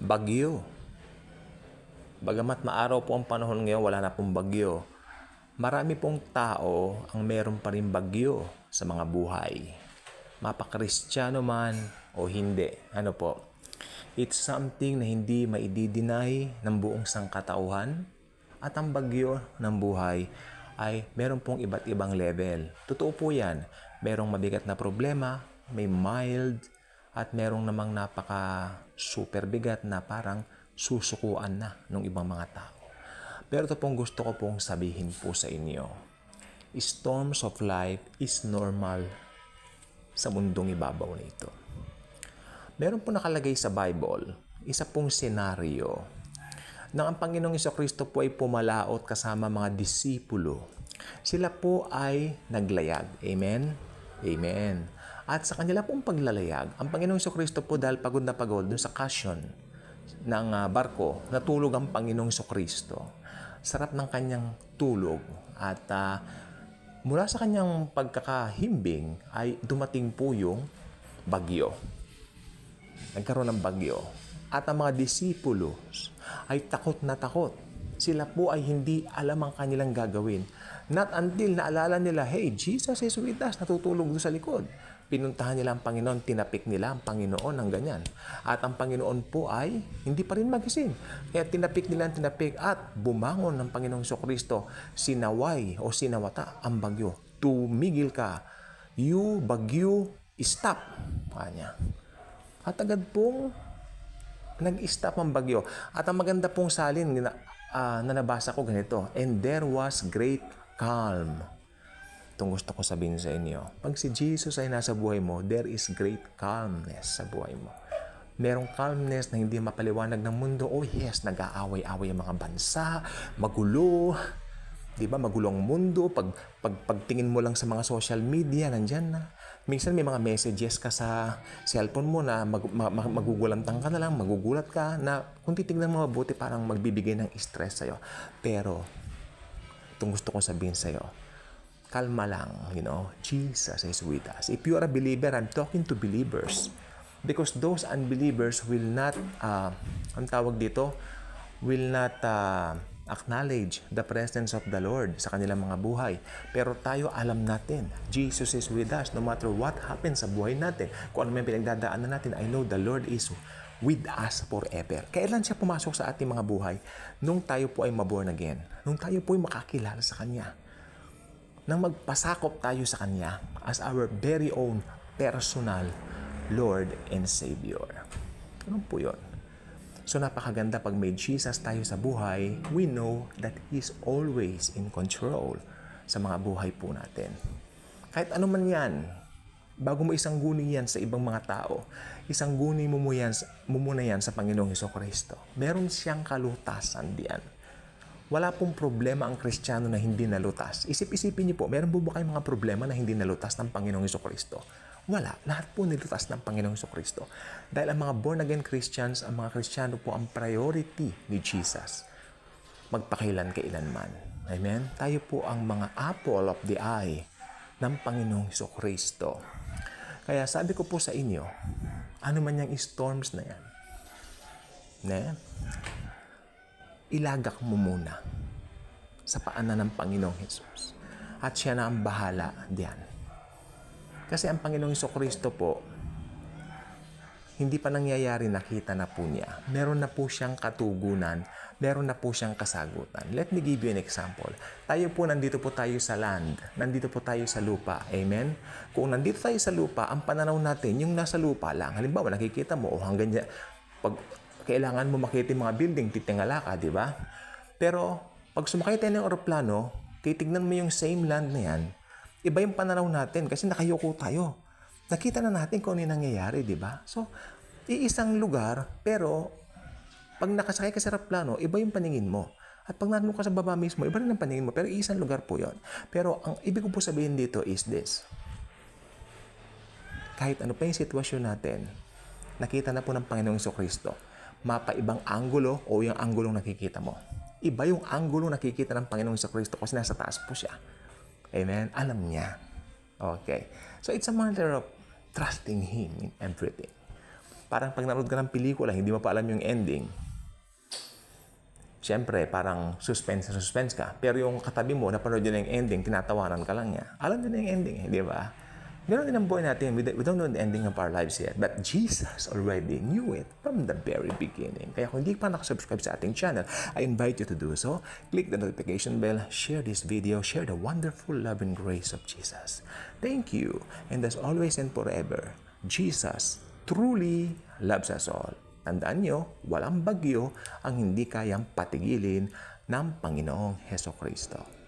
bagyo. Bagamat maaraw po ang panahon ngayon, wala na pong bagyo. Marami pong tao ang meron pa rin bagyo sa mga buhay. Mapakristyano man o hindi. Ano po? It's something na hindi maididinay ng buong sangkatauhan at ang bagyo ng buhay ay meron pong iba't ibang level. Totoo po yan. Merong mabigat na problema, may mild, at merong namang napaka super bigat na parang susukuan na ng ibang mga tao. Pero ito pong gusto ko pong sabihin po sa inyo. Storms of life is normal sa mundong ibabaw nito. Meron po nakalagay sa Bible, isa pong senaryo na ang Panginoong Kristo po ay pumalaot kasama mga disipulo. Sila po ay naglayag. Amen? Amen. At sa kanila pong paglalayag, ang Panginoong Kristo po dahil pagod na pagod dun sa kasyon ng ah, barko, natulog ang Panginoong Kristo. Sarap ng kanyang tulog at uh, mula sa kanyang pagkakahimbing ay dumating po yung bagyo. Nagkaroon ng bagyo. At ang mga disipulo ay takot na takot. Sila po ay hindi alam ang kanilang gagawin Not until naalala nila, hey, Jesus is with us, natutulog doon sa likod. Pinuntahan nila ang Panginoon, tinapik nila ang Panginoon ng ganyan. At ang Panginoon po ay hindi pa rin magising. Kaya tinapik nila ang tinapik at bumangon ng Panginoong Kristo, sinaway o sinawata ang bagyo. Tumigil ka. You bagyo, stop. Kanya. At agad pong nag-stop ang bagyo. At ang maganda pong salin na uh, ah, nanabasa ko ganito, And there was great calm. Itong gusto ko sabihin sa inyo. Pag si Jesus ay nasa buhay mo, there is great calmness sa buhay mo. Merong calmness na hindi mapaliwanag ng mundo. Oh yes, nag-aaway-away ang mga bansa, magulo. Di ba? Magulong mundo. Pag, pag, pagtingin mo lang sa mga social media, nandyan na. Minsan may mga messages ka sa cellphone mo na mag, mag, mag, magugulantang ka na lang, magugulat ka na kung titingnan mo mabuti parang magbibigay ng stress sa iyo. Pero itong gusto kong sabihin sa'yo. Kalma lang, you know. Jesus is with us. If you are a believer, I'm talking to believers. Because those unbelievers will not, uh, ang tawag dito, will not uh, acknowledge the presence of the Lord sa kanilang mga buhay. Pero tayo alam natin, Jesus is with us no matter what happens sa buhay natin. Kung ano may pinagdadaanan natin, I know the Lord is with us forever. Kailan siya pumasok sa ating mga buhay? Nung tayo po ay maborn again. Nung tayo po ay makakilala sa Kanya. Nang magpasakop tayo sa Kanya as our very own personal Lord and Savior. Ano po yun? So napakaganda pag may Jesus tayo sa buhay, we know that He is always in control sa mga buhay po natin. Kahit ano man yan, Bago mo isang guni yan sa ibang mga tao, isang guni mo, mo, yan, mo muna yan sa Panginoong Heso Kristo. Meron siyang kalutasan diyan. Wala pong problema ang kristyano na hindi nalutas. Isip-isipin niyo po, meron po ba kayong mga problema na hindi nalutas ng Panginoong Heso Kristo? Wala. Lahat po nilutas ng Panginoong Kristo. Dahil ang mga born-again Christians, ang mga Kristiyano po ang priority ni Jesus. Magpakilan kailanman. Amen? Tayo po ang mga apple of the eye ng Panginoong Kristo. Kaya sabi ko po sa inyo, ano man yung storms na yan, ne? ilagak mo muna sa paanan ng Panginoong Jesus. At siya na ang bahala diyan. Kasi ang Panginoong Kristo po, hindi pa nangyayari nakita na po niya. Meron na po siyang katugunan, meron na po siyang kasagutan. Let me give you an example. Tayo po nandito po tayo sa land, nandito po tayo sa lupa. Amen? Kung nandito tayo sa lupa, ang pananaw natin, yung nasa lupa lang. Halimbawa, nakikita mo, oh, hanggang niya, pag kailangan mo makita yung mga building, titingala ka, di ba? Pero pag sumakay tayo ng aeroplano, titignan mo yung same land na yan, iba yung pananaw natin kasi nakayoko tayo nakita na natin kung ano yung nangyayari, di ba? So, iisang lugar, pero pag nakasakay ka sa aeroplano, iba yung paningin mo. At pag nandun ka sa baba mismo, iba rin ang paningin mo, pero iisang lugar po yon. Pero ang ibig ko po sabihin dito is this. Kahit ano pa yung sitwasyon natin, nakita na po ng Panginoong Iso Kristo. Mapaibang anggulo o yung anggulong nakikita mo. Iba yung anggulong nakikita ng Panginoong Iso Kristo kasi nasa taas po siya. Amen? Alam niya. Okay. So it's a matter of trusting Him in everything. Parang pag nanood ka ng pelikula, hindi mo pa alam yung ending. Siyempre, parang suspense na suspense ka. Pero yung katabi mo, napanood niya na yung ending, tinatawanan ka lang niya. Alam din na yung ending, eh, di ba? Ganon din ang buhay natin. We, we don't know the ending of our lives yet. But Jesus already knew it from the very beginning. Kaya kung hindi pa nakasubscribe sa ating channel, I invite you to do so. Click the notification bell, share this video, share the wonderful love and grace of Jesus. Thank you. And as always and forever, Jesus truly loves us all. Tandaan nyo, walang bagyo ang hindi kayang patigilin ng Panginoong Heso Kristo.